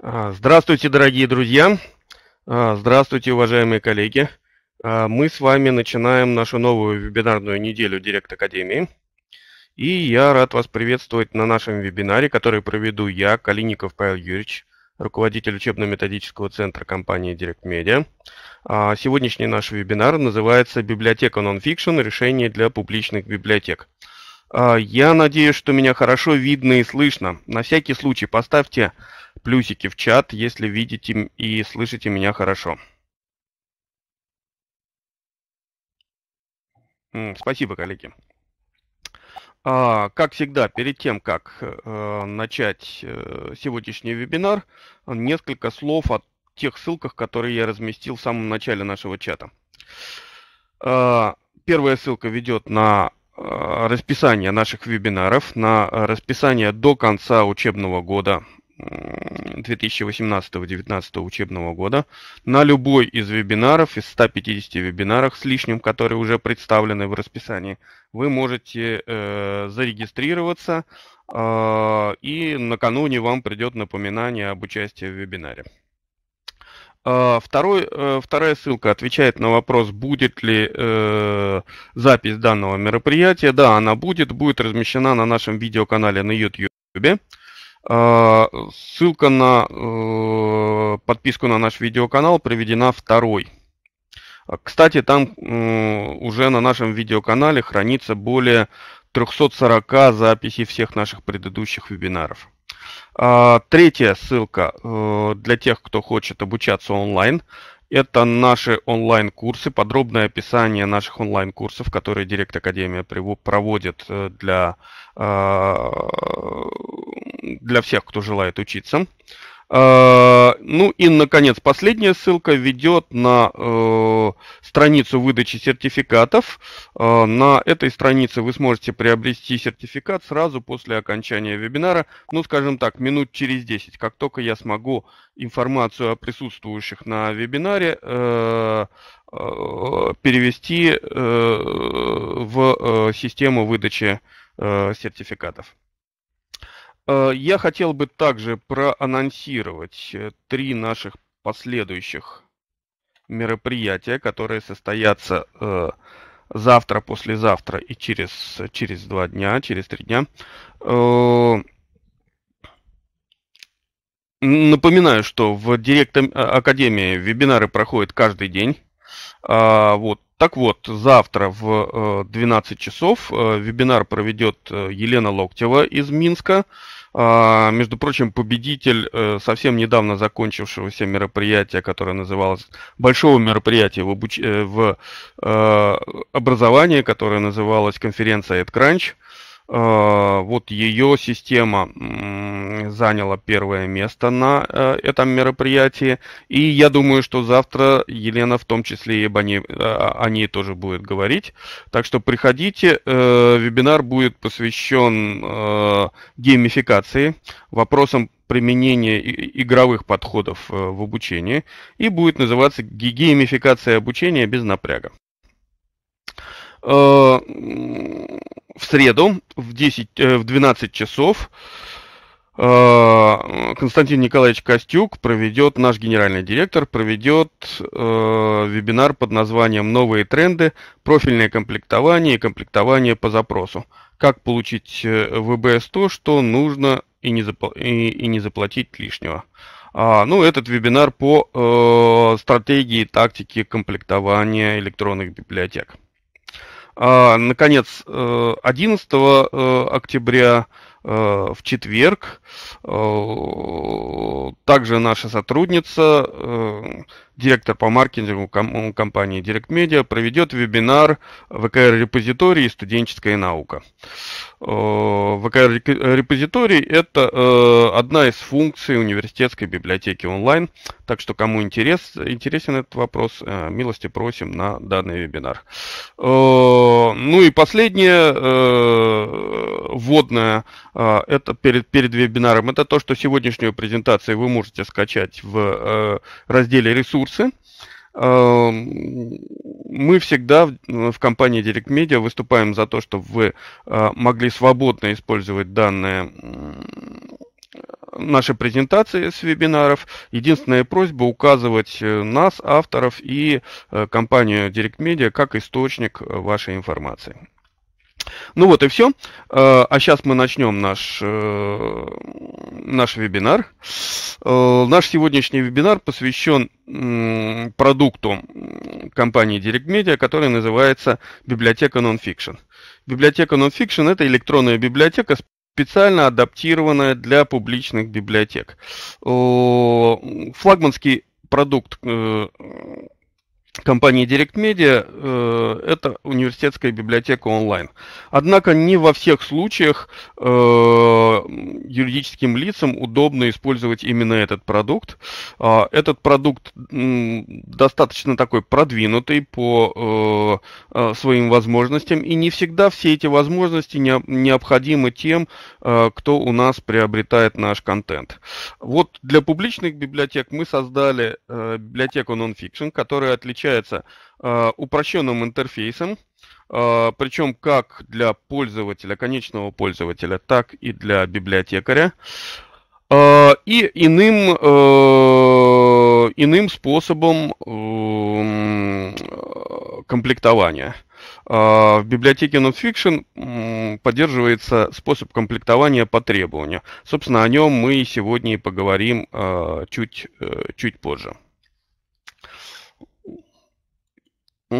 А, здравствуйте, дорогие друзья! А, здравствуйте, уважаемые коллеги! А, мы с вами начинаем нашу новую вебинарную неделю Директ Академии. И я рад вас приветствовать на нашем вебинаре, который проведу я, Калиников Павел Юрьевич, руководитель учебно-методического центра компании Direct Media. Сегодняшний наш вебинар называется «Библиотека нонфикшн. Решение для публичных библиотек». А, я надеюсь, что меня хорошо видно и слышно. На всякий случай поставьте плюсики в чат, если видите и слышите меня хорошо. Спасибо, коллеги. А, как всегда, перед тем, как э, начать э, сегодняшний вебинар, несколько слов о тех ссылках, которые я разместил в самом начале нашего чата. А, первая ссылка ведет на Э, расписание наших вебинаров, на расписание до конца учебного года 2018-2019 учебного года на любой из вебинаров, из 150 вебинаров с лишним, которые уже представлены в расписании, вы можете э, зарегистрироваться, э, и накануне вам придет напоминание об участии в вебинаре. А, второй, э, вторая ссылка отвечает на вопрос, будет ли э, запись данного мероприятия. Да, она будет, будет размещена на нашем видеоканале на YouTube. А, ссылка на э, подписку на наш видеоканал приведена второй. Кстати, там э, уже на нашем видеоканале хранится более 340 записей всех наших предыдущих вебинаров. А, третья ссылка э, для тех, кто хочет обучаться онлайн. Это наши онлайн-курсы, подробное описание наших онлайн-курсов, которые Директ Академия проводит э, для, э, для всех, кто желает учиться. Э, ну и, наконец, последняя ссылка ведет на э, страницу выдачи сертификатов. Э, на этой странице вы сможете приобрести сертификат сразу после окончания вебинара, ну, скажем так, минут через 10, как только я смогу информацию о присутствующих на вебинаре перевести в систему выдачи сертификатов. Э, я хотел бы также проанонсировать э, три наших последующих мероприятия, которые состоятся э, завтра, послезавтра и через, через два дня, через три дня. напоминаю, что в Директ а, Академии вебинары проходят каждый день. А, вот. Так вот, завтра в 12 часов вебинар проведет Елена Локтева из Минска. А, между прочим, победитель э, совсем недавно закончившегося мероприятия, которое называлось большого мероприятия в, обуч... Э, в э, образовании, которое называлось конференция EdCrunch, Э, вот ее система заняла первое место на э, этом мероприятии. И я думаю, что завтра Елена в том числе и об э, о ней тоже будет говорить. Так что приходите. Вебинар будет посвящен геймификации, вопросам применения игровых подходов в обучении и будет называться геймификация обучения без напряга в среду в, 10, э, в 12 часов э, Константин Николаевич Костюк проведет, наш генеральный директор, проведет э, вебинар под названием «Новые тренды. Профильное комплектование и комплектование по запросу. Как получить э, ВБС то, что нужно и не, запл- и, и не заплатить лишнего». А, ну, этот вебинар по э, стратегии, тактике комплектования электронных библиотек. А, наконец, 11 э, э, октября э, в четверг также наша сотрудница директор по маркетингу компании Direct Media, проведет вебинар ВКР-репозиторий и студенческая наука. Э, ВКР-репозиторий – это э, одна из функций университетской библиотеки онлайн, так что кому интерес, интересен этот вопрос, э, милости просим на данный вебинар. Ну и последнее, вводное, это перед, перед вебинаром, это то, что сегодняшнюю презентацию вы можете скачать в разделе «Ресурсы», анонсы. Эм, мы всегда в компании Direct Media выступаем за то, чтобы вы э, могли свободно использовать данные наши презентации с вебинаров. Единственная просьба указывать э, нас, авторов и э, компанию Direct Media как источник вашей информации. Ну вот и все. Э, а сейчас мы начнем наш, э, наш вебинар. Э, наш сегодняшний вебинар посвящен продукту компании Direct Media, который называется библиотека Nonfiction. Библиотека Nonfiction – это электронная библиотека специально адаптированная для публичных библиотек. Флагманский продукт компании Direct Media э, это университетская библиотека онлайн. Однако не во всех случаях э, юридическим лицам удобно использовать именно этот продукт. А, этот продукт достаточно такой продвинутый по э, своим возможностям, и не всегда все эти возможности необходимы тем, кто у нас приобретает наш контент. Вот для публичных библиотек мы создали библиотеку Nonfiction, которая отличается отличается э, упрощенным интерфейсом, э, причем как для пользователя, конечного пользователя, так и для библиотекаря, э, и иным, э, иным способом эм, э, комплектования. В библиотеке nonfiction поддерживается способ комплектования по требованию. Собственно, о нем мы сегодня и поговорим э, чуть, э, чуть позже. А,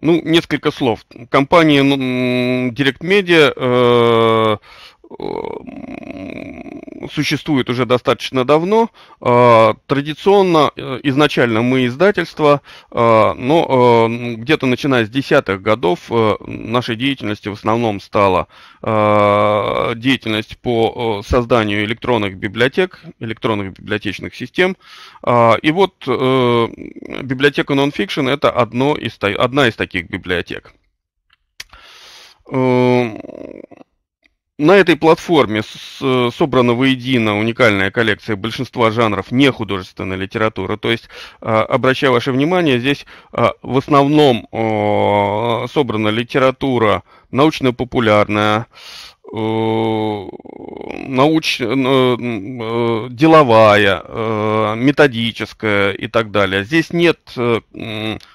ну, несколько слов. Компания Direct Media э, Э, существует уже достаточно давно. Э, традиционно, э, изначально мы издательство, но где-то начиная с десятых годов нашей деятельности в основном стала деятельность по созданию электронных библиотек, электронных библиотечных систем. И вот библиотека Nonfiction – это одно из, одна из таких библиотек. На этой платформе собрана воедино уникальная коллекция большинства жанров нехудожественной литературы. То есть, а, обращаю ваше внимание, здесь а, в основном собрана литература научно-популярная, науч, э, э, деловая, э, методическая и так далее. Здесь нет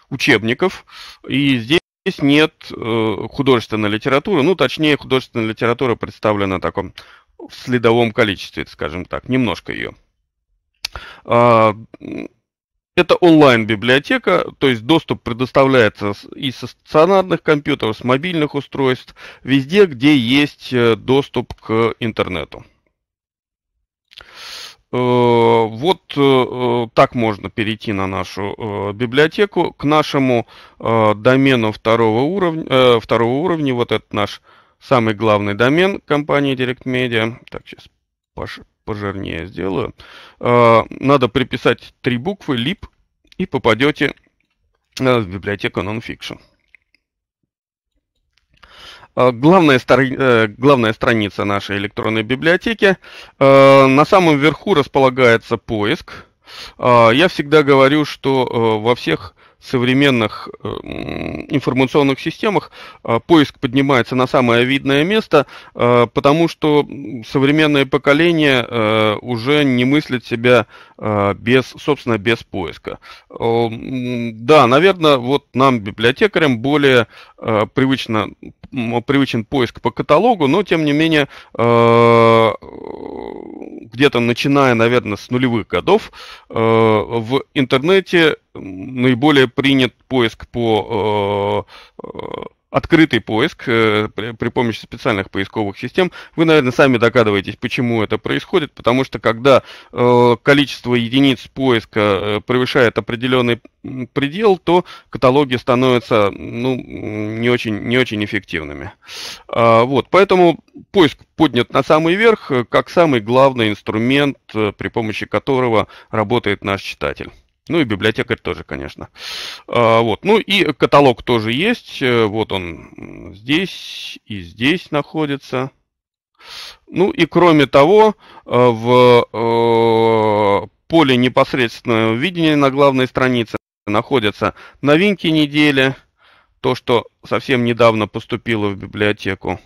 учебников, и здесь Здесь нет э, художественной литературы, ну, точнее, художественная литература представлена таком в следовом количестве, скажем так, немножко ее. А, это онлайн-библиотека, то есть доступ предоставляется и со стационарных компьютеров, с мобильных устройств, везде, где есть э, доступ к интернету. Э, вот так можно перейти на нашу э, библиотеку к нашему э, домену второго уровня, э, второго уровня. Вот этот наш самый главный домен компании Direct Media. Так, сейчас пож пожирнее сделаю. Э, надо приписать три буквы lib и попадете э, в библиотеку Nonfiction. Э, главная, стар... Э, главная страница нашей электронной библиотеки. Э, на самом верху располагается поиск. А, я всегда говорю, что э, во всех современных эм, информационных системах э, поиск поднимается на самое видное место, э, потому что современное поколение уже не мыслит себя Э, без, собственно, без поиска. Э, да, наверное, вот нам, библиотекарям, более э, привычно, привычен поиск по каталогу, но, тем не менее, где-то начиная, наверное, с нулевых годов, в интернете наиболее принят поиск по открытый поиск э, при помощи специальных поисковых систем. Вы, наверное, сами догадываетесь, почему это происходит, потому что когда э, количество единиц поиска э, превышает определенный предел, то каталоги становятся ну, не, очень, не очень эффективными. А, вот, поэтому поиск поднят на самый верх, как самый главный инструмент, при помощи которого работает наш читатель. Ну и библиотекарь тоже, конечно. А, вот. Ну и каталог тоже есть. Э, вот он здесь и здесь находится. Ну и кроме того, э, в э, поле непосредственного видения на главной странице находятся новинки недели, то, что совсем недавно поступило в библиотеку,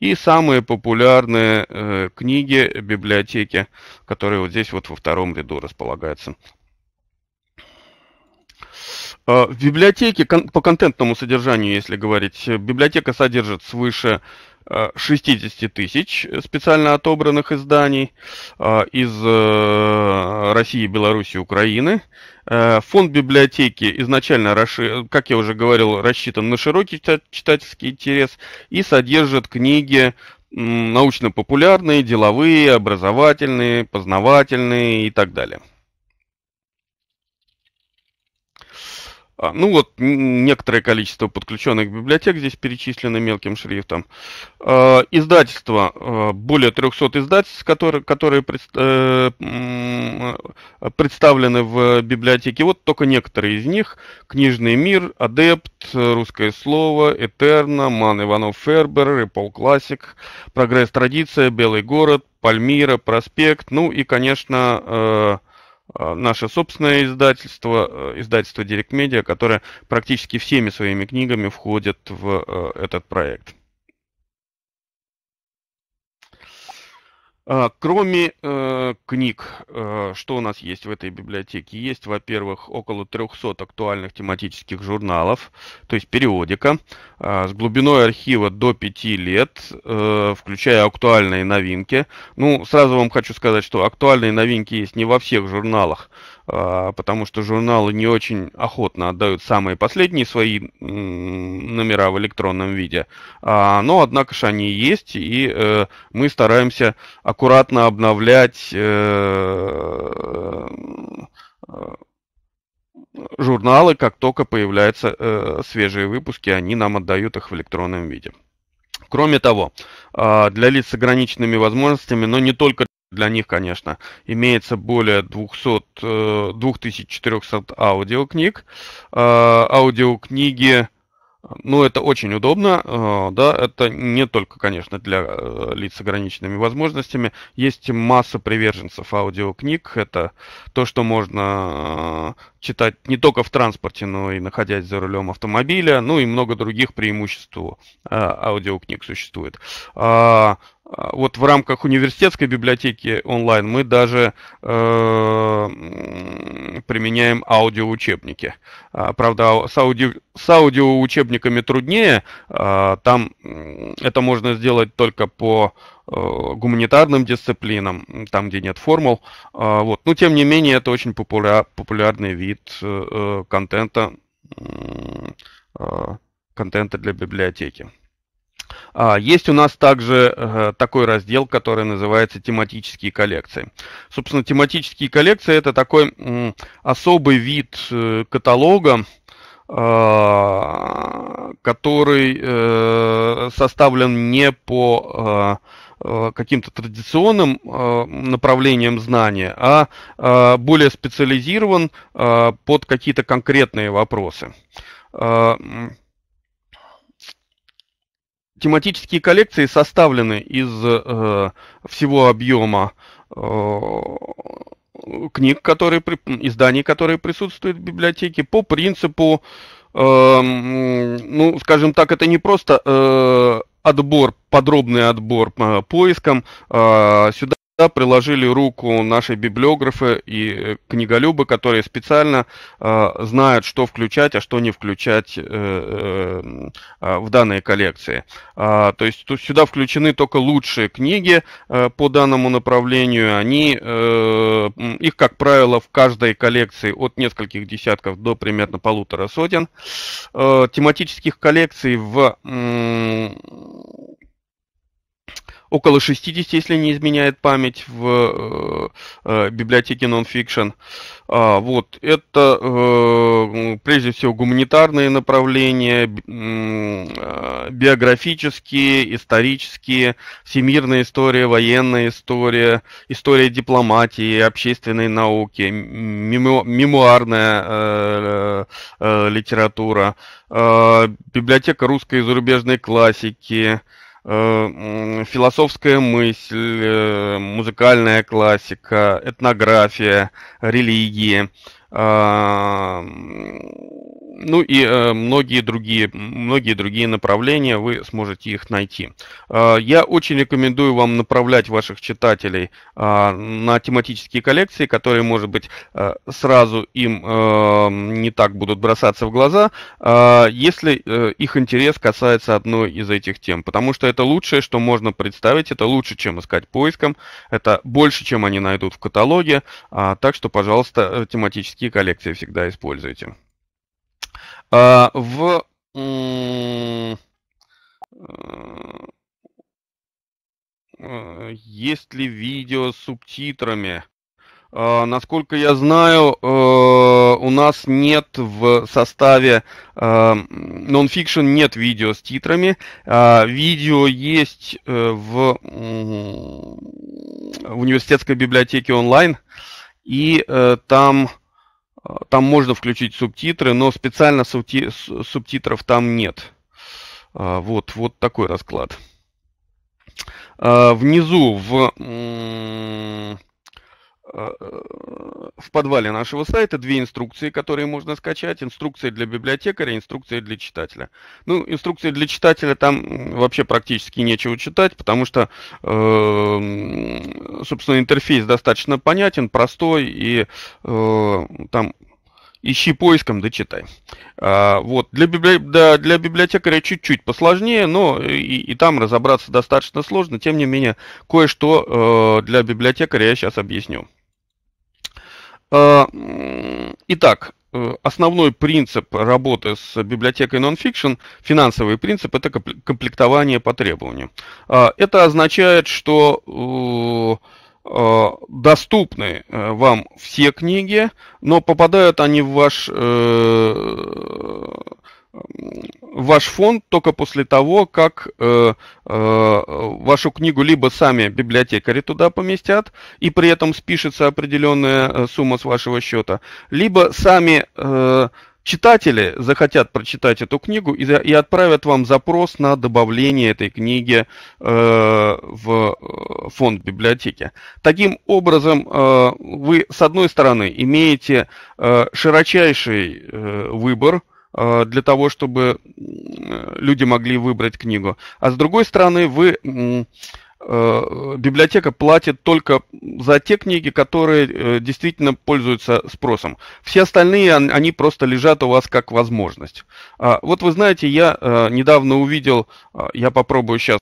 и самые популярные э, книги библиотеки, которые вот здесь вот во втором ряду располагаются. Э, в библиотеке по контентному содержанию, если говорить, э, библиотека содержит свыше 60 э, тысяч специально отобранных изданий из России, Беларуси, Украины. Фонд библиотеки изначально, как я уже говорил, рассчитан на широкий читательский интерес и содержит книги научно-популярные, деловые, образовательные, познавательные и так далее. А, ну вот некоторое количество подключенных библиотек здесь перечислено мелким шрифтом. А, издательства, а, более 300 издательств, которые, которые э, представлены в библиотеке. Вот только некоторые из них. Книжный мир, Адепт, Русское слово, Этерна, Ман Иванов Фербер, Репол Классик, Прогресс Традиция, Белый город, Пальмира, Проспект. Ну и, конечно, э, Э, наше собственное издательство, э, издательство Direct Media, которое практически всеми своими книгами входит в э, этот проект. А, кроме э, книг, э, что у нас есть в этой библиотеке? Есть, во-первых, около 300 актуальных тематических журналов, то есть периодика, э, с глубиной архива до 5 лет, э, включая актуальные новинки. Ну, сразу вам хочу сказать, что актуальные новинки есть не во всех журналах, а, потому что журналы не очень охотно отдают самые последние свои номера в электронном виде. А, но, однако же, они есть, и э, мы стараемся аккуратно обновлять э, э, журналы, как только появляются свежие выпуски, они нам отдают их в электронном виде. Кроме того, а, для лиц с ограниченными возможностями, но не только для них, конечно, имеется более 200, 2400 э, аудиокниг. Э, аудиокниги, ну, это очень удобно, э, да, это не только, конечно, для лиц с ограниченными возможностями. Есть масса приверженцев аудиокниг, это то, что можно читать не только в транспорте, но и находясь за рулем автомобиля, ну и много других преимуществ аудиокниг существует. А, а, вот в рамках университетской библиотеки онлайн мы даже э, применяем аудиоучебники. А, правда, а, с, ауди, с аудиоучебниками труднее. там это можно сделать только по э, гуманитарным дисциплинам, там, где нет формул. вот. Но, тем не менее, это очень популя, популярный вид э, э, контента, контента для библиотеки. А, есть у нас также э, такой раздел, который называется тематические коллекции. Собственно, тематические коллекции это такой особый вид э, каталога, а, который э, составлен не по а, каким-то традиционным направлениям знания, а более специализирован под какие-то конкретные вопросы тематические коллекции составлены из э, всего объема э, книг, которые при, изданий, которые присутствуют в библиотеке, по принципу, э, ну, скажем так, это не просто э, отбор, подробный отбор э, поиском, э, сюда приложили руку наши библиографы и э, книголюбы, которые специально э, знают, что включать, а что не включать э, э, в данные коллекции. А, то есть тут сюда включены только лучшие книги э, по данному направлению. Они, э, их, как правило, в каждой коллекции от нескольких десятков до примерно полутора сотен. Э, тематических коллекций в... Э, около 60, если не изменяет память, в э, э библиотеке Nonfiction. А, вот, это э, прежде всего гуманитарные направления, э, биографические, исторические, всемирная история, военная история, история дипломатии, общественной науки, мему, мемуарная э, э, э, литература, э, библиотека русской и зарубежной классики, э, Э, философская мысль, э, музыкальная классика, этнография, религии. А, ну и э, многие другие, многие другие направления, вы сможете их найти. А, я очень рекомендую вам направлять ваших читателей а, на тематические коллекции, которые, может быть, э, сразу им э, не так будут бросаться в глаза, если их интерес касается одной из этих тем. Потому что это лучшее, что можно представить, это лучше, чем искать поиском, это больше, чем они найдут в каталоге. Так что, пожалуйста, тематические Такие коллекции всегда используйте. А, в э, есть ли видео с субтитрами? А, насколько я знаю, э, у нас нет в составе э, нонфикшн нет видео с титрами. А, видео есть в университетской библиотеке онлайн, и там там можно включить субтитры, но специально субти... субтитров там нет. А, вот, вот такой расклад. А, внизу в Э, э, в подвале нашего сайта две инструкции, которые можно скачать. Инструкция для библиотекаря, инструкция для читателя. Ну, инструкция для читателя там вообще практически нечего читать, потому что, э, собственно, интерфейс достаточно понятен, простой, и э, там ищи поиском, да читай. А, вот. для, библи... да, для библиотекаря чуть-чуть посложнее, но и, и там разобраться достаточно сложно. Тем не менее, кое-что э, для библиотекаря я сейчас объясню. А, итак, э, основной принцип работы с библиотекой Nonfiction, финансовый принцип, это комплектование по требованию. А, это означает, что а, доступны э, вам все книги, но попадают они в ваш э, ваш фонд только после того, как э, э, вашу книгу либо сами библиотекари туда поместят, и при этом спишется определенная э, сумма с вашего счета, либо сами э, читатели захотят прочитать эту книгу и, и отправят вам запрос на добавление этой книги э, в э, фонд библиотеки. Таким образом, э, вы, с одной стороны, имеете э, широчайший э, выбор, Э, для того, чтобы люди могли выбрать книгу. А с другой стороны, вы э, библиотека платит только за те книги, которые э, действительно пользуются спросом. Все остальные, они просто лежат у вас как возможность. А вот вы знаете, я недавно увидел, я попробую сейчас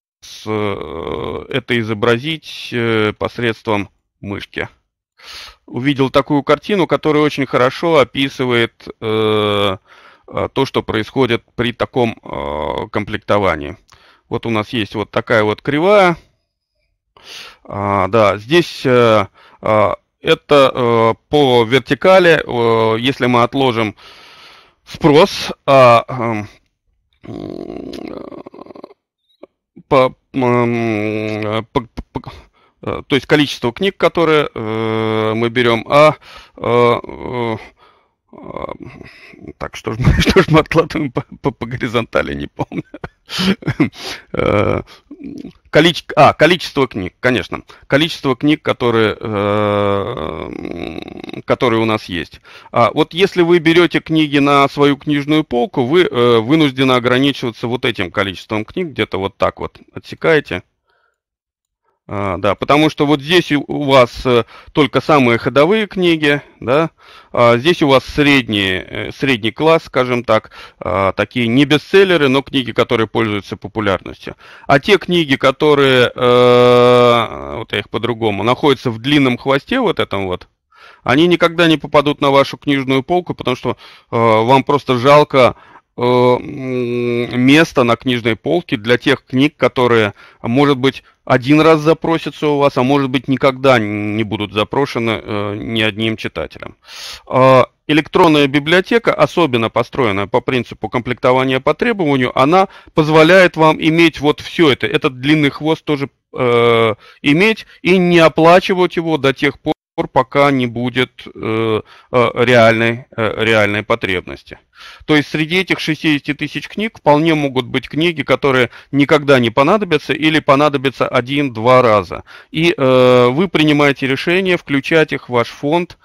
это изобразить посредством мышки. Увидел такую картину, которая очень хорошо описывает Э, то, что происходит при таком э, комплектовании. Вот у нас есть вот такая вот кривая. А, да, здесь э, это по вертикали, если мы отложим спрос, а эм, эм, по, по, по, то есть количество книг, которые мы берем, а а, так, что же мы, что ж мы откладываем по, по, по горизонтали, не помню. Э, количе... А, количество книг, конечно. Количество книг, которые, э, которые у нас есть. А вот если вы берете книги на свою книжную полку, вы э, вынуждены ограничиваться вот этим количеством книг, где-то вот так вот отсекаете. А, да, потому что вот здесь у вас э, только самые ходовые книги, да, а здесь у вас средний, э, средний класс, скажем так, а, такие не бестселлеры, но книги, которые пользуются популярностью. А те книги, которые, э, вот я их по-другому, находятся в длинном хвосте вот этом вот, они никогда не попадут на вашу книжную полку, потому что э, вам просто жалко Э, место на книжной полке для тех книг, которые, может быть, один раз запросятся у вас, а может быть, никогда не будут запрошены э, ни одним читателем. Э, электронная библиотека, особенно построенная по принципу комплектования по требованию, она позволяет вам иметь вот все это, этот длинный хвост тоже э, иметь и не оплачивать его до тех пор, пор, пока не будет э, э, реальной, э, реальной потребности. То есть среди этих 60 тысяч книг вполне могут быть книги, которые никогда не понадобятся или понадобятся один-два раза. И вы принимаете решение, включать их в ваш фонд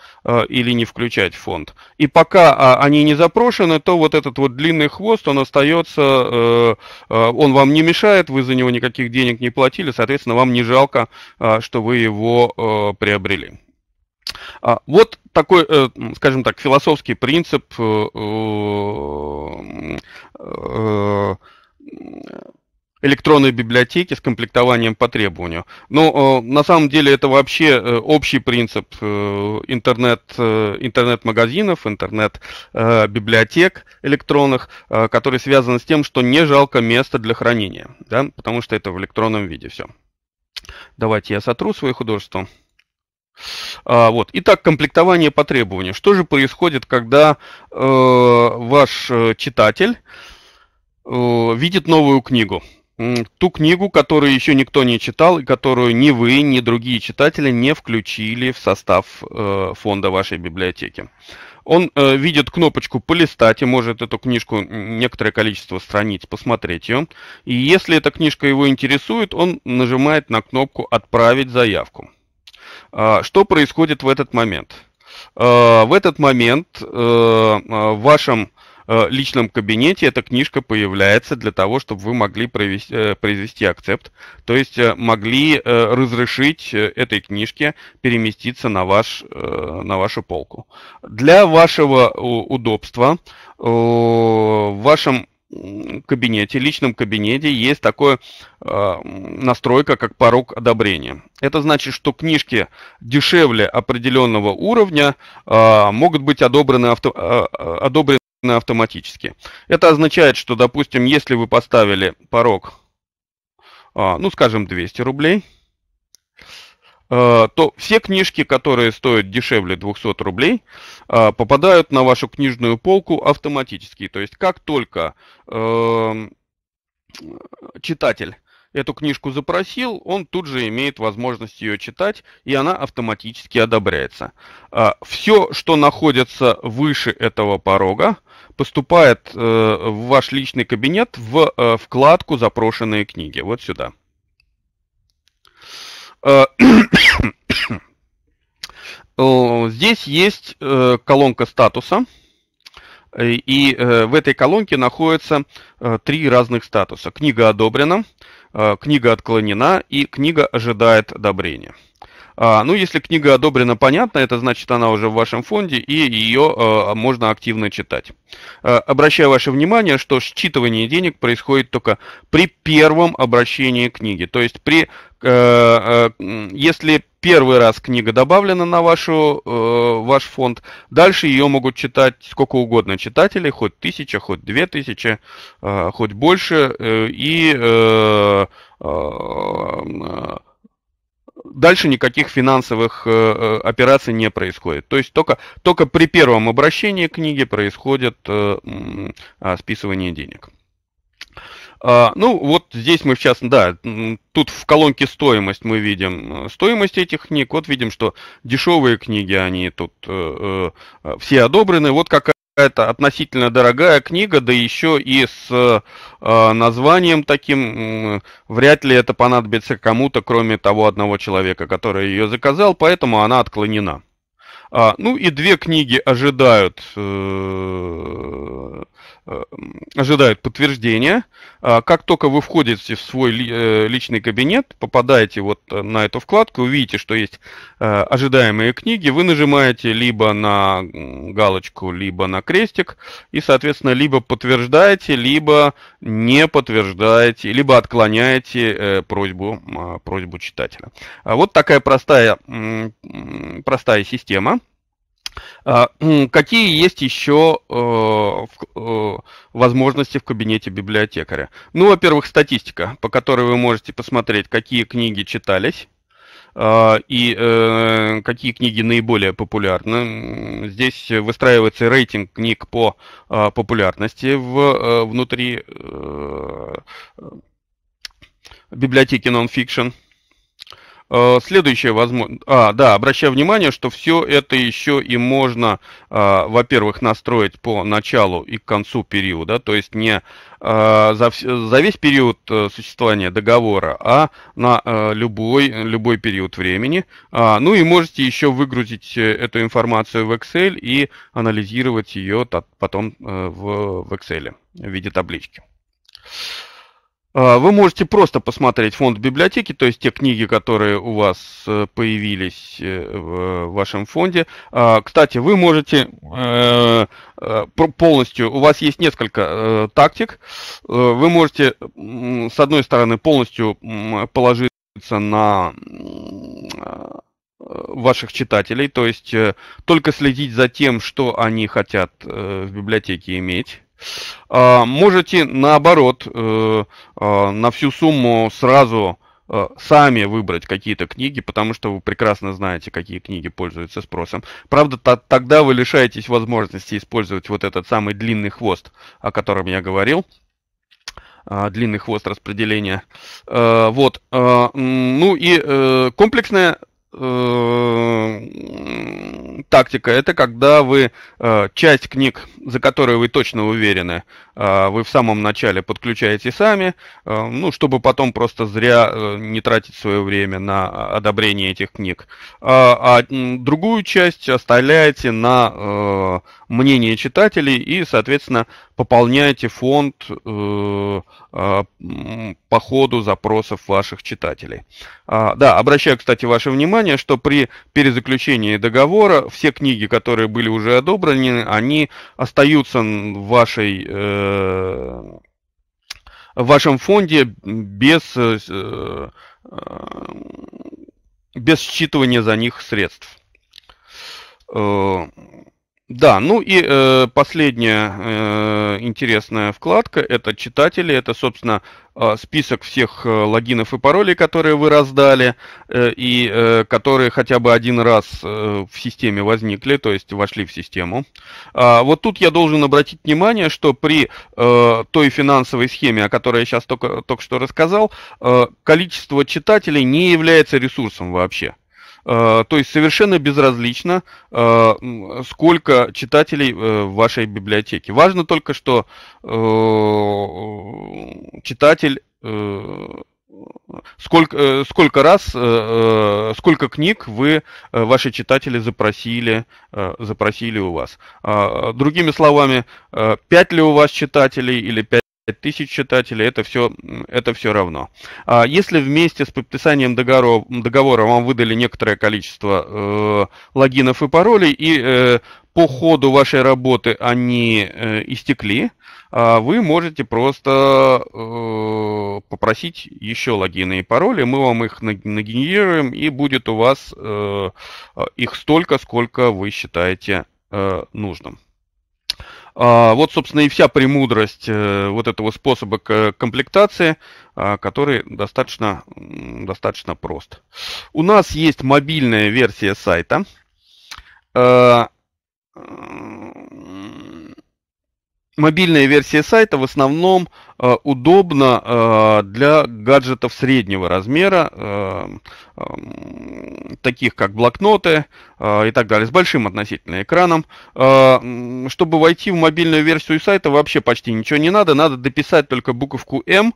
или не включать фонд. И пока а, они не запрошены, то вот этот вот длинный хвост, он остается, он вам не мешает, вы за него никаких денег не платили, соответственно, вам не жалко, а, что вы его приобрели. А вот такой, э, скажем так, философский принцип э, э, электронной библиотеки с комплектованием по требованию. Но на самом деле это вообще общий принцип интернет, интернет-магазинов, интернет-библиотек электронных, э, который связан с тем, что не жалко места для хранения, да, потому что это в электронном виде все. Давайте я сотру свое художество. А, вот. Итак, комплектование по требованию. Что же происходит, когда э, ваш э, читатель э, видит новую книгу? Ту книгу, которую еще никто не читал, и которую ни вы, ни другие читатели не включили в состав э, фонда вашей библиотеки. Он э, видит кнопочку «Полистать» и может эту книжку, некоторое количество страниц, посмотреть ее. И если эта книжка его интересует, он нажимает на кнопку «Отправить заявку». А, что происходит в этот момент? А, в этот момент э, а, в вашем э, личном кабинете эта книжка появляется для того, чтобы вы могли провести, э, произвести акцепт, то есть могли разрешить этой книжке переместиться на, ваш, на вашу полку. Для вашего удобства в вашем кабинете, личном кабинете есть такое э, настройка, как порог одобрения. Это значит, что книжки дешевле определенного уровня э, могут быть одобрены, авто, э, одобрены автоматически. Это означает, что, допустим, если вы поставили порог, э, ну, скажем, 200 рублей – Э, то все книжки, которые стоят дешевле 200 рублей, э, попадают на вашу книжную полку автоматически. То есть как только эм, читатель эту книжку запросил, он тут же имеет возможность ее читать, и она автоматически одобряется. Э, все, что находится выше этого порога, поступает в ваш личный кабинет в вкладку «Запрошенные книги». Вот сюда. Э, здесь есть э, колонка статуса, э, и в этой колонке находятся три разных статуса. Книга одобрена, книга отклонена и книга ожидает одобрения. А, ну, если книга одобрена, понятно, это значит, она уже в вашем фонде, и ее а, можно активно читать. А, обращаю ваше внимание, что считывание денег происходит только при первом обращении книги. То есть, при, э, э, если первый раз книга добавлена на вашу, э, ваш фонд, дальше ее могут читать сколько угодно читателей, хоть тысяча, хоть две тысячи, хоть больше, и дальше никаких финансовых э, э, операций не происходит. То есть только, только при первом обращении книги происходит э, а, списывание денег. А, ну, вот здесь мы сейчас, да, тут в колонке стоимость мы видим стоимость этих книг. Вот видим, что дешевые книги, они тут э, все одобрены. Вот какая какая-то относительно дорогая книга, да еще и с э, названием таким, э, вряд ли это понадобится кому-то, кроме того одного человека, который ее заказал, поэтому она отклонена. А, ну и две книги ожидают э, Э, ожидают подтверждения. А как только вы входите в свой э, личный кабинет, попадаете вот э, на эту вкладку, увидите, что есть ожидаемые книги, вы нажимаете либо на галочку, либо на крестик, и, соответственно, либо подтверждаете, либо не подтверждаете, либо отклоняете просьбу, а, просьбу читателя. А вот такая простая, простая система – а, какие есть еще э, э, возможности в кабинете библиотекаря? Ну, во-первых, статистика, по которой вы можете посмотреть, какие книги читались а, и э, какие книги наиболее популярны. Здесь выстраивается рейтинг книг по а, популярности в, внутри библиотеки nonfiction. fiction Э, следующее возможно... А, да, обращаю внимание, что все это еще и можно, э, во-первых, настроить по началу и к концу периода, то есть не э, за, весь период существования договора, а на любой, любой период времени. А, ну и можете еще выгрузить эту информацию в Excel и анализировать ее потом в Excel в виде таблички. А, вы можете просто посмотреть фонд библиотеки, то есть те книги, которые у вас э, появились э, в вашем фонде. А, кстати, вы можете э, полностью, у вас есть несколько тактик, вы можете с одной стороны полностью положиться на ваших читателей, то есть только следить за тем, что они хотят в библиотеке иметь а, можете наоборот э, а, на всю сумму сразу э, сами выбрать какие-то книги, потому что вы прекрасно знаете, какие книги пользуются спросом. Правда, тогда вы лишаетесь возможности использовать вот этот самый длинный хвост, о котором я говорил, а, длинный хвост распределения. Э, вот. Ну и комплексная тактика – это когда вы э, часть книг, за которые вы точно уверены, э, вы в самом начале подключаете сами, э, ну, чтобы потом просто зря э, не тратить свое время на э, одобрение этих книг. Э, а, а другую часть оставляете на э, мнение читателей и, соответственно, пополняете фонд э, э, по ходу запросов ваших читателей. А, да, обращаю, кстати, ваше внимание, что при перезаключении договора все все книги, которые были уже одобрены, они остаются в вашей э, в вашем фонде без э, э, э, без считывания за них средств. Да, ну и э, последняя э, интересная вкладка это читатели, это собственно э, список всех э, логинов и паролей, которые вы раздали э, и э, которые хотя бы один раз э, в системе возникли, то есть вошли в систему. А, вот тут я должен обратить внимание, что при э, той финансовой схеме, о которой я сейчас только только что рассказал, э, количество читателей не является ресурсом вообще. Э, то есть совершенно безразлично, э, сколько читателей э, в вашей библиотеке. Важно только, что читатель сколько, сколько раз, сколько книг вы, ваши читатели, запросили, запросили у вас. А, другими словами, 5 ли у вас читателей или 5 тысяч читателей, это все, это все равно. А если вместе с подписанием договора, договора вам выдали некоторое количество э, логинов и паролей, и э, по ходу вашей работы они э, истекли, э, вы можете просто э, попросить еще логины и пароли, мы вам их нагенерируем, и будет у вас э, их столько, сколько вы считаете э, нужным. А, вот, собственно, и вся премудрость э, вот этого способа комплектации, а, который достаточно, достаточно прост. У нас есть мобильная версия сайта э, э, мобильная версия сайта в основном э, удобна э, для гаджетов среднего размера, э, э, таких как блокноты э, и так далее, с большим относительно экраном. Э, чтобы войти в мобильную версию сайта, вообще почти ничего не надо. Надо дописать только буковку М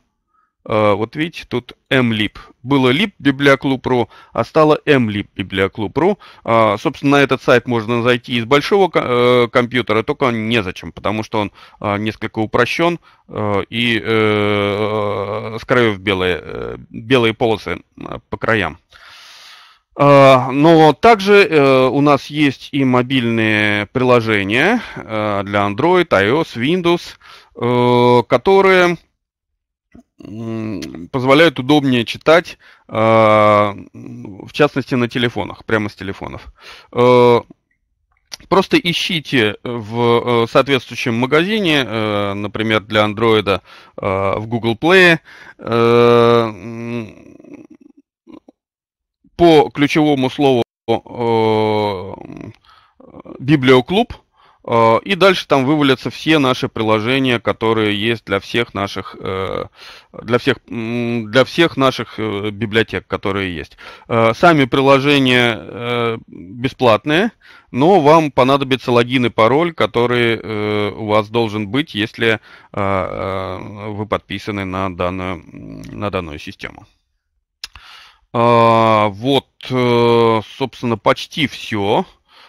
Э, вот видите, тут mlib. Было lib библиоклуб.ру, а стало mlib библиоклуб.ру. А, собственно, на этот сайт можно зайти из большого э, компьютера, только незачем, потому что он а, несколько упрощен э, и с краев белые, белые полосы по краям. А, но также у нас есть и мобильные приложения для Android, iOS, Windows, которые позволяют удобнее читать, а, в частности, на телефонах, прямо с телефонов. Э, просто ищите в э, соответствующем магазине, э, например, для Android в Google Play, по ключевому слову библиоклуб – Э, и дальше там вывалятся все наши приложения, которые есть для всех наших, э, для всех, для всех наших э, библиотек, которые есть. Сами приложения бесплатные, но вам понадобится логин и пароль, который у вас должен быть, если вы подписаны на данную, на данную систему. Вот, собственно, почти все.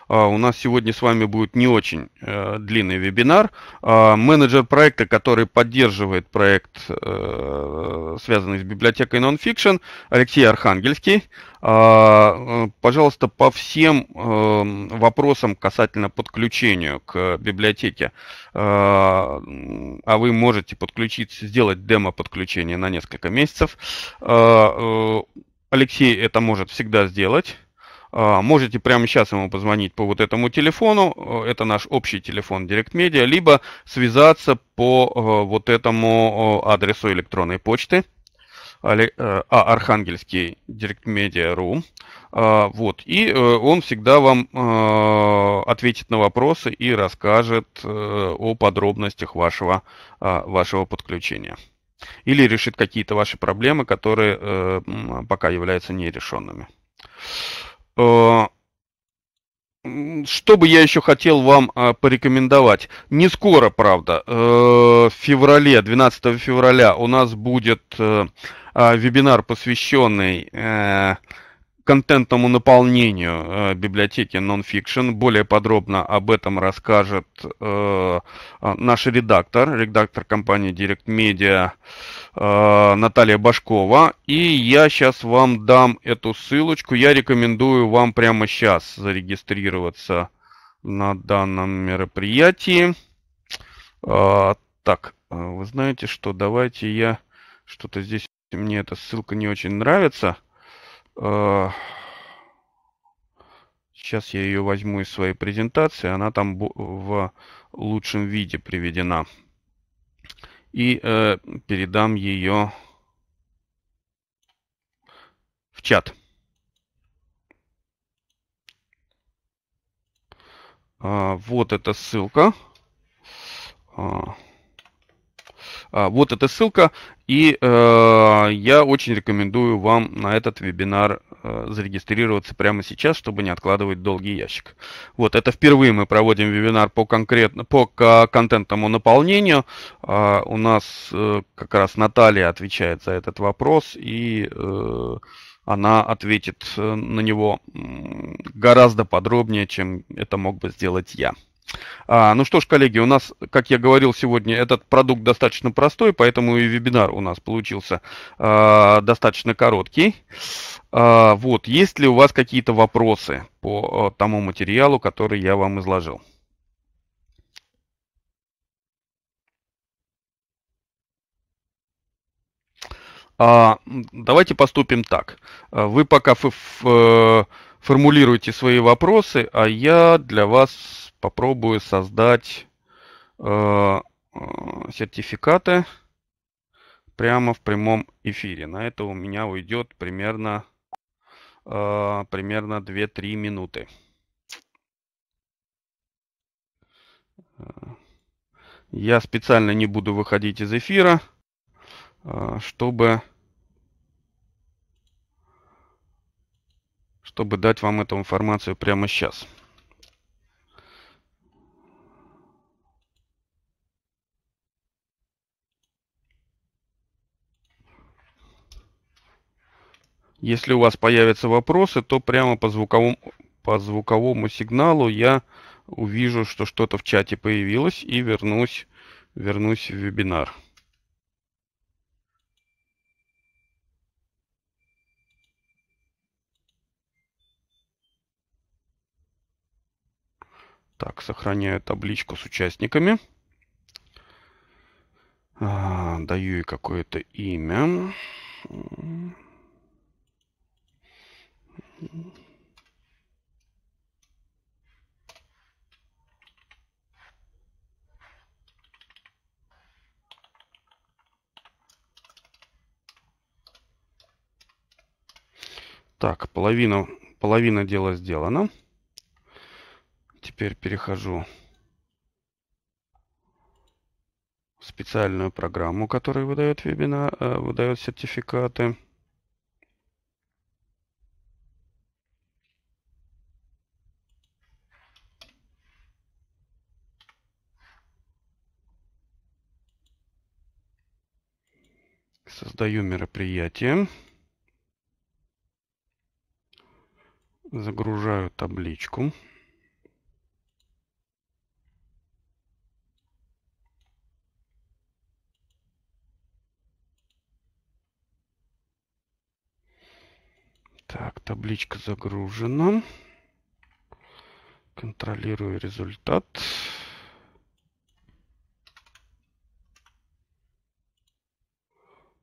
А, у нас сегодня с вами будет не очень э, длинный вебинар. А, менеджер проекта, который поддерживает проект, э, связанный с библиотекой Nonfiction, Алексей Архангельский. А, э, пожалуйста, по всем эм, вопросам касательно подключения к библиотеке, а вы можете подключиться, сделать демо-подключение на несколько месяцев. Алексей это может всегда сделать. А, можете прямо сейчас ему позвонить по вот этому телефону, э, это наш общий телефон Direct Media, либо связаться по э, вот этому адресу электронной почты э, а, Архангельский Direct Media Room. А, вот. И он всегда вам ответит на вопросы и расскажет о подробностях вашего, а, вашего подключения. Или решит какие-то ваши проблемы, которые пока являются нерешенными. Э, что бы я еще хотел вам э, порекомендовать? Не скоро, правда. Э, в феврале, 12 февраля у нас будет вебинар, посвященный контентному наполнению э, библиотеки Nonfiction. Более подробно об этом расскажет э, а, наш редактор, редактор компании Direct Media э, Наталья Башкова. И я сейчас вам дам эту ссылочку. Я рекомендую вам прямо сейчас зарегистрироваться на данном мероприятии. А, э, так, вы знаете что, давайте я что-то здесь, мне эта ссылка не очень нравится. Сейчас э, я ее возьму из своей презентации. Она там в лучшем виде приведена. И э, передам ее в чат. А, вот эта ссылка. А, а, вот эта ссылка, и э, я очень рекомендую вам на этот вебинар э, зарегистрироваться прямо сейчас, чтобы не откладывать долгий ящик. Вот, это впервые мы проводим вебинар по, конкретно, по контентному наполнению. А, у нас э, как раз Наталья отвечает за этот вопрос, и она ответит на него гораздо подробнее, чем это мог бы сделать я. А, ну что ж, коллеги, у нас, как я говорил сегодня, этот продукт достаточно простой, поэтому и вебинар у нас получился а, достаточно короткий. А, вот, есть ли у вас какие-то вопросы по а, тому материалу, который я вам изложил? А, давайте поступим так. А, вы пока в ф, э, формулируйте свои вопросы, а я для вас попробую создать э, э, сертификаты прямо в прямом эфире. На это у меня уйдет примерно, э, примерно 2-3 минуты. Э, я специально не буду выходить из эфира, э, чтобы чтобы дать вам эту информацию прямо сейчас. Если у вас появятся вопросы, то прямо по звуковому, по звуковому сигналу я увижу, что что-то в чате появилось и вернусь, вернусь в вебинар. Так, сохраняю табличку с участниками. А, даю ей какое-то имя. Так, половина, половина дела сделана. Теперь перехожу в специальную программу, которая выдает вебина, э, выдает сертификаты. Создаю мероприятие. Загружаю табличку. Так, табличка загружена. Контролирую результат.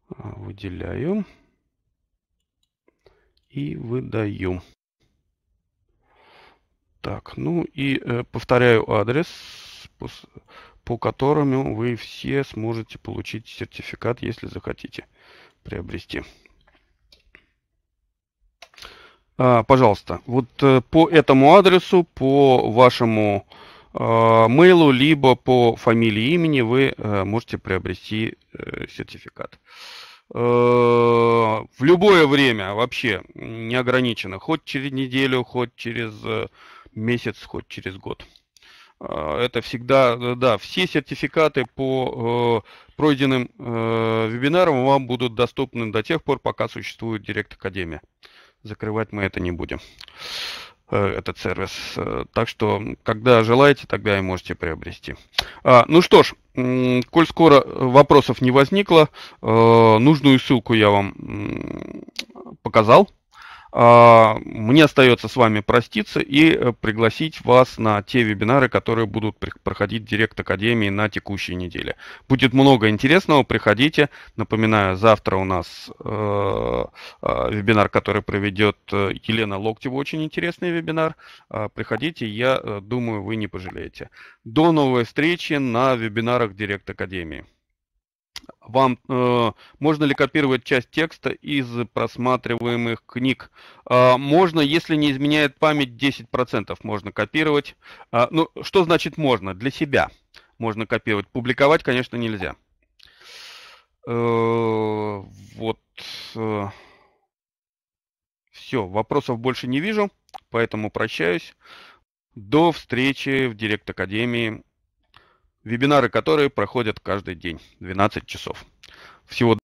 А, выделяю. И выдаю. Так, ну и э, повторяю адрес, по, по которому вы все сможете получить сертификат, если захотите приобрести. А, пожалуйста, вот э, по этому адресу, по вашему э, мейлу, либо по фамилии имени вы э, можете приобрести сертификат. В любое время вообще не ограничено, хоть через неделю, хоть через месяц, хоть через год. Это всегда, да, все сертификаты по э, пройденным э, вебинарам вам будут доступны до тех пор, пока существует Директ Академия закрывать мы это не будем, э, этот сервис. Э, так что, когда желаете, тогда и можете приобрести. А, ну что ж, коль скоро вопросов не возникло, э, нужную ссылку я вам показал. А, мне остается с вами проститься и э, пригласить вас на те вебинары, которые будут проходить Директ Академии на текущей неделе. Будет много интересного, приходите. Напоминаю, завтра у нас э, а, вебинар, который проведет э, Елена Локтева, очень интересный вебинар. А, приходите, я думаю, вы не пожалеете. До новой встречи на вебинарах Директ Академии вам э, можно ли копировать часть текста из просматриваемых книг? Э, можно, если не изменяет память, 10% можно копировать. Э, ну, что значит можно? Для себя можно копировать. Публиковать, конечно, нельзя. Э, вот. Э, все, вопросов больше не вижу, поэтому прощаюсь. До встречи в Директ Академии вебинары которые проходят каждый день, 12 часов. Всего